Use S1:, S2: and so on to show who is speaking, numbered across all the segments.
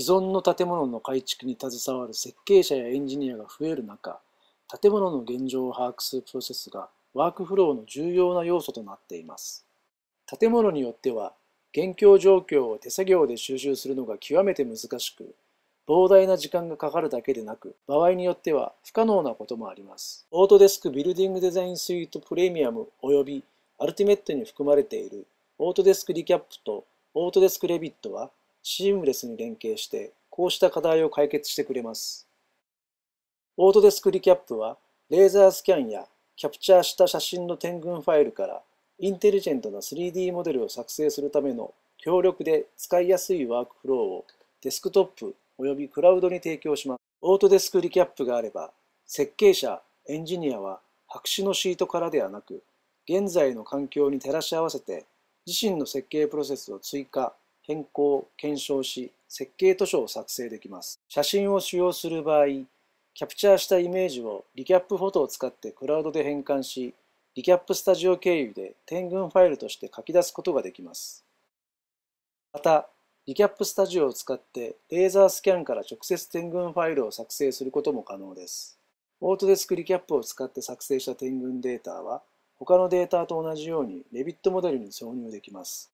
S1: 既存の建物の改築に携わる設計者やエンジニアが増える中建物の現状を把握するプロセスがワークフローの重要な要素となっています建物によっては現況状況を手作業で収集するのが極めて難しく膨大な時間がかかるだけでなく場合によっては不可能なこともありますオートデスクビルディングデザインスイートプレミアムおよびアルティメットに含まれているオートデスクリキャップとオートデスクレビットはシームレスに連携して、こうした課題を解決してくれます。オートデスクリキャップは、レーザースキャンやキャプチャーした写真の点群ファイルから、インテリジェントな 3D モデルを作成するための強力で使いやすいワークフローをデスクトップ及びクラウドに提供します。オートデスクリキャップがあれば、設計者、エンジニアは白紙のシートからではなく、現在の環境に照らし合わせて自身の設計プロセスを追加変更、検証し、設計図書を作成できます。写真を使用する場合、キャプチャーしたイメージをリキャップフォトを使ってクラウドで変換し、リキャップスタジオ経由で点群ファイルとして書き出すことができます。また、リキャップスタジオを使ってレーザースキャンから直接点群ファイルを作成することも可能です。オートデスクリキャップを使って作成した点群データは、他のデータと同じようにレビットモデルに挿入できます。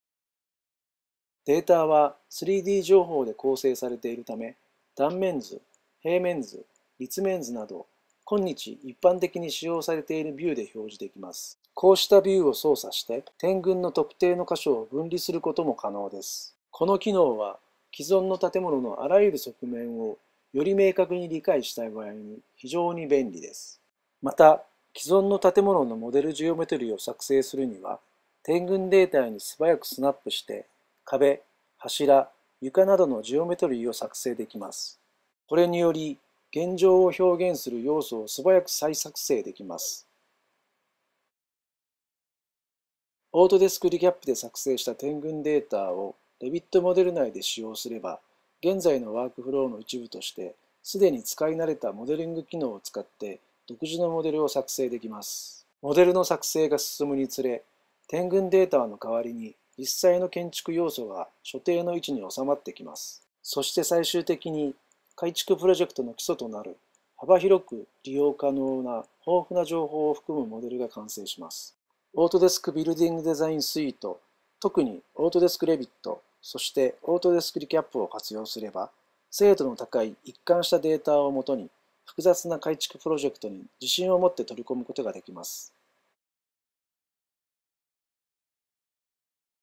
S1: データは 3D 情報で構成されているため、断面図、平面図、立面図など、今日一般的に使用されているビューで表示できます。こうしたビューを操作して、点群の特定の箇所を分離することも可能です。この機能は、既存の建物のあらゆる側面をより明確に理解したい場合に非常に便利です。また、既存の建物のモデルジオメトリーを作成するには、点群データに素早くスナップして壁、柱、床などのジオメトリーを作成できます。これにより、現状を表現する要素を素早く再作成できます。オートデスクリキャップで作成した点群データをレビットモデル内で使用すれば、現在のワークフローの一部として、すでに使い慣れたモデリング機能を使って独自のモデルを作成できます。モデルの作成が進むにつれ、点群データの代わりに実際の建築要素が所定の位置に収まってきます。そして最終的に改築プロジェクトの基礎となる幅広く利用可能な豊富な情報を含むモデルが完成します。オートデスクビルディングデザインスイート、特にオートデスクレビット、そしてオートデスクリキャップを活用すれば、精度の高い一貫したデータをもとに複雑な改築プロジェクトに自信を持って取り込むことができます。